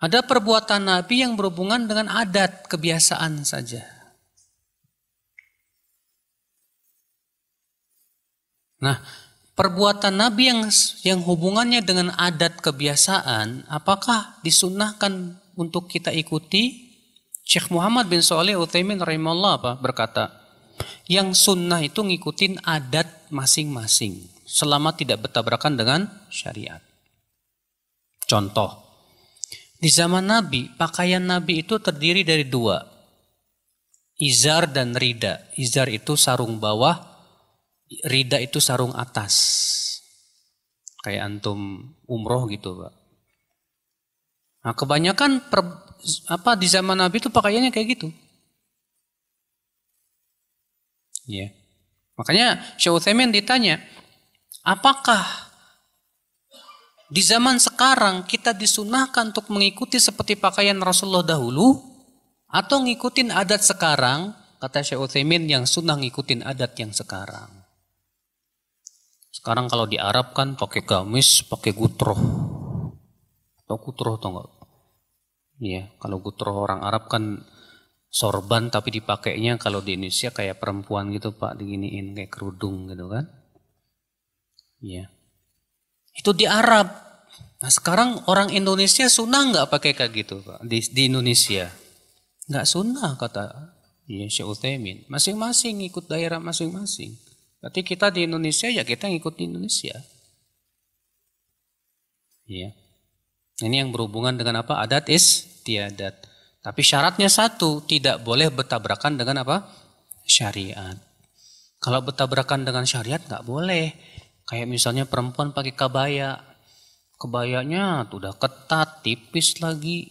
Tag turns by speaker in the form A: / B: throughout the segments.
A: Ada perbuatan Nabi yang berhubungan dengan adat, kebiasaan saja. Nah, perbuatan Nabi yang yang hubungannya dengan adat kebiasaan, apakah disunahkan untuk kita ikuti? Syekh Muhammad bin Saleh Utsaimin rahimahullah apa berkata, yang sunnah itu ngikutin adat masing-masing selama tidak bertabrakan dengan syariat. Contoh, di zaman Nabi, pakaian Nabi itu terdiri dari dua. Izar dan rida. Izar itu sarung bawah, rida itu sarung atas. Kayak antum umroh gitu, Pak. Nah, kebanyakan per, apa di zaman Nabi itu pakaiannya kayak gitu. Ya. Makanya Syekh Utsaimin ditanya, apakah di zaman sekarang kita disunahkan untuk mengikuti seperti pakaian Rasulullah dahulu atau ngikutin adat sekarang kata Syekh Utsaimin yang sunnah ngikutin adat yang sekarang sekarang kalau di Arab kan pakai gamis pakai gutroh atau gutroh atau enggak ya kalau gutroh orang Arab kan sorban tapi dipakainya kalau di Indonesia kayak perempuan gitu pak diginiin kayak kerudung gitu kan ya itu di Arab. Nah sekarang orang Indonesia sunnah nggak pakai kayak gitu Pak di, di Indonesia? Nggak sunnah kata ya, Syekh Uthaymin. Masing-masing ikut daerah masing-masing. Berarti kita di Indonesia ya kita ikut di Indonesia. Iya. Ini yang berhubungan dengan apa? Adat is tiadat. Tapi syaratnya satu, tidak boleh bertabrakan dengan apa? Syariat. Kalau bertabrakan dengan syariat nggak boleh. Kayak misalnya perempuan pakai kebaya. Kebayanya tuh udah ketat, tipis lagi.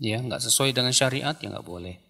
A: Ya, nggak sesuai dengan syariat, ya nggak boleh.